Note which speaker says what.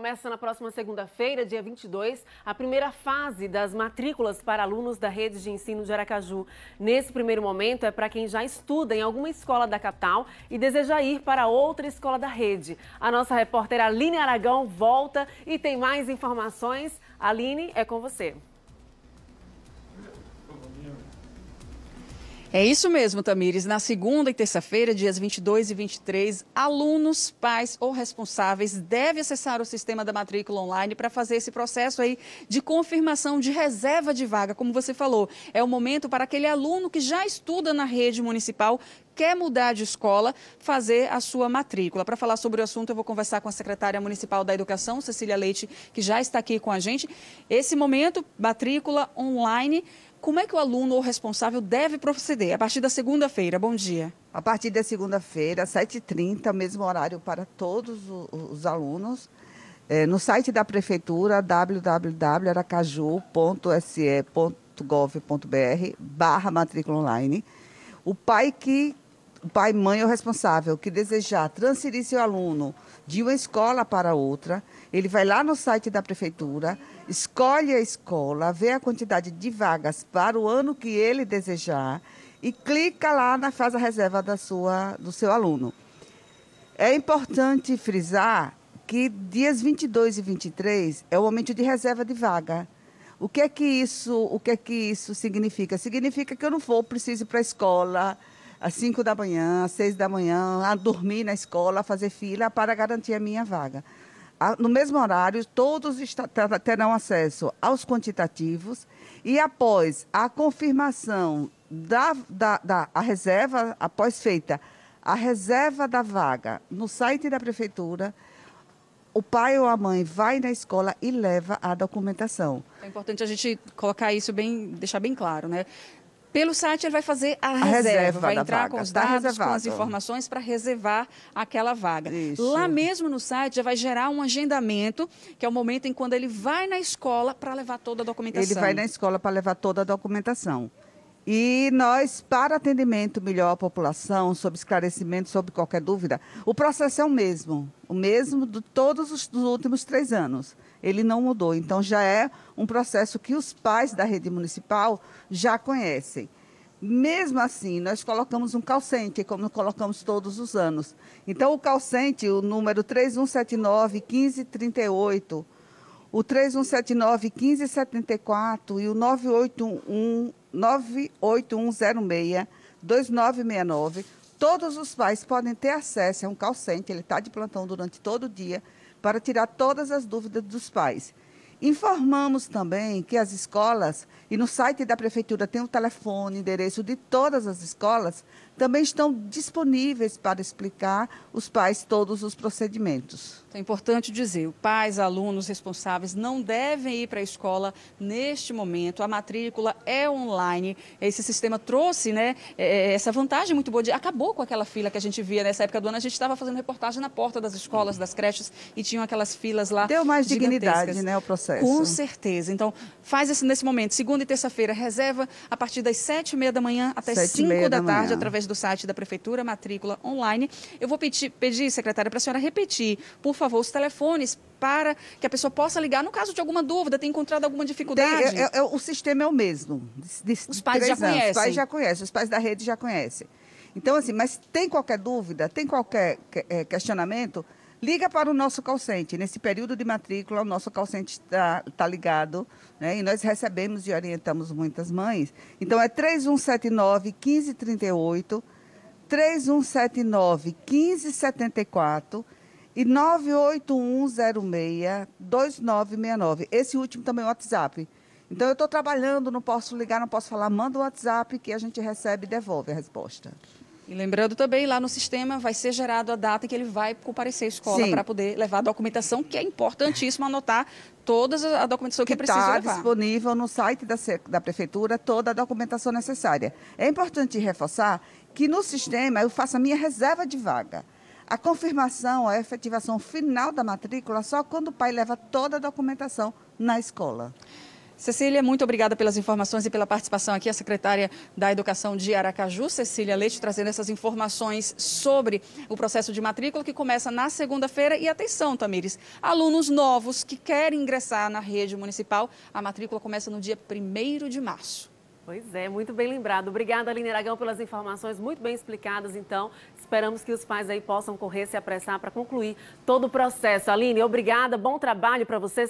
Speaker 1: Começa na próxima segunda-feira, dia 22, a primeira fase das matrículas para alunos da rede de ensino de Aracaju. Nesse primeiro momento é para quem já estuda em alguma escola da capital e deseja ir para outra escola da rede. A nossa repórter Aline Aragão volta e tem mais informações. Aline, é com você. É isso mesmo, Tamires. Na segunda e terça-feira, dias 22 e 23, alunos, pais ou responsáveis devem acessar o sistema da matrícula online para fazer esse processo aí de confirmação de reserva de vaga. Como você falou, é o momento para aquele aluno que já estuda na rede municipal quer mudar de escola, fazer a sua matrícula. Para falar sobre o assunto, eu vou conversar com a secretária municipal da Educação, Cecília Leite, que já está aqui com a gente. Esse momento, matrícula online. Como é que o aluno ou responsável deve proceder a partir da segunda-feira? Bom dia. A partir da
Speaker 2: segunda-feira, 7h30, mesmo horário para todos os alunos. É, no site da prefeitura, www.aracaju.se.gov.br barra matrícula online. O pai que pai, mãe é ou responsável que desejar transferir seu aluno de uma escola para outra, ele vai lá no site da prefeitura, escolhe a escola, vê a quantidade de vagas para o ano que ele desejar e clica lá na fase a reserva da sua do seu aluno. É importante frisar que dias 22 e 23 é o momento de reserva de vaga. O que é que isso, o que é que isso significa? Significa que eu não vou preciso ir para a escola às 5 da manhã, às 6 da manhã, a dormir na escola, a fazer fila para garantir a minha vaga. No mesmo horário, todos terão acesso aos quantitativos e após a confirmação da, da, da a reserva, após feita a reserva da vaga no site da prefeitura, o pai ou a mãe vai na escola e leva a documentação.
Speaker 1: É importante a gente colocar isso bem, deixar bem claro, né? Pelo site ele vai fazer a, a reserva, reserva, vai entrar vaga. com os tá dados, com as informações para reservar aquela vaga. Isso. Lá mesmo no site já vai gerar um agendamento, que é o momento em quando ele vai na escola para levar toda a documentação. Ele vai na
Speaker 2: escola para levar toda a documentação. E nós, para atendimento melhor à população, sobre esclarecimento, sobre qualquer dúvida, o processo é o mesmo, o mesmo de todos os dos últimos três anos. Ele não mudou. Então, já é um processo que os pais da rede municipal já conhecem. Mesmo assim, nós colocamos um calcente, como colocamos todos os anos. Então, o calcente, o número 3179-1538, o 3179-1574 e o 981 98106 2969. Todos os pais podem ter acesso a um call ele está de plantão durante todo o dia, para tirar todas as dúvidas dos pais. Informamos também que as escolas, e no site da prefeitura tem o telefone, endereço de todas as escolas, também estão disponíveis
Speaker 1: para explicar os pais todos os procedimentos. Então, é importante dizer, pais, alunos, responsáveis não devem ir para a escola neste momento. A matrícula é online. Esse sistema trouxe né, é, é, essa vantagem muito boa. De, acabou com aquela fila que a gente via nessa época do ano. A gente estava fazendo reportagem na porta das escolas, das creches, e tinham aquelas filas lá Deu mais dignidade né,
Speaker 2: ao processo. Com
Speaker 1: certeza. Então, faz isso nesse momento. Segunda e terça-feira, reserva a partir das sete e meia da manhã até cinco da, da tarde, através do site da Prefeitura, matrícula online. Eu vou pedir, pedir secretária, para a senhora repetir, por favor, os telefones para que a pessoa possa ligar no caso de alguma dúvida, tem encontrado alguma dificuldade? Tem, é, é,
Speaker 2: é, o sistema é o mesmo. De, de, os pais já anos. conhecem. Os pais já conhecem, os pais da rede já conhecem. Então, assim, mas tem qualquer dúvida, tem qualquer é, questionamento, Liga para o nosso calcente. Nesse período de matrícula, o nosso calcente está tá ligado, né? E nós recebemos e orientamos muitas mães. Então é 3179 1538, 3179 1574 e 98106 2969. Esse último também é o WhatsApp. Então eu estou trabalhando, não posso ligar,
Speaker 1: não posso falar, manda o um WhatsApp que a gente recebe e devolve a resposta. E lembrando também, lá no sistema vai ser gerado a data que ele vai comparecer à escola para poder levar a documentação, que é importantíssimo anotar toda a documentação que, que precisa tá levar. Está
Speaker 2: disponível no site da, da prefeitura toda a documentação necessária. É importante reforçar que no sistema eu faço a minha reserva de vaga. A confirmação, a efetivação final da matrícula só quando o pai
Speaker 1: leva toda a documentação na escola. Cecília, muito obrigada pelas informações e pela participação aqui, a secretária da Educação de Aracaju, Cecília Leite, trazendo essas informações sobre o processo de matrícula que começa na segunda-feira. E atenção, Tamires, alunos novos que querem ingressar na rede municipal, a matrícula começa no dia 1 de março. Pois é, muito bem lembrado. Obrigada, Aline Aragão, pelas informações muito bem explicadas, então. Esperamos que os pais aí possam correr, se apressar para concluir todo o processo. Aline, obrigada, bom trabalho para você.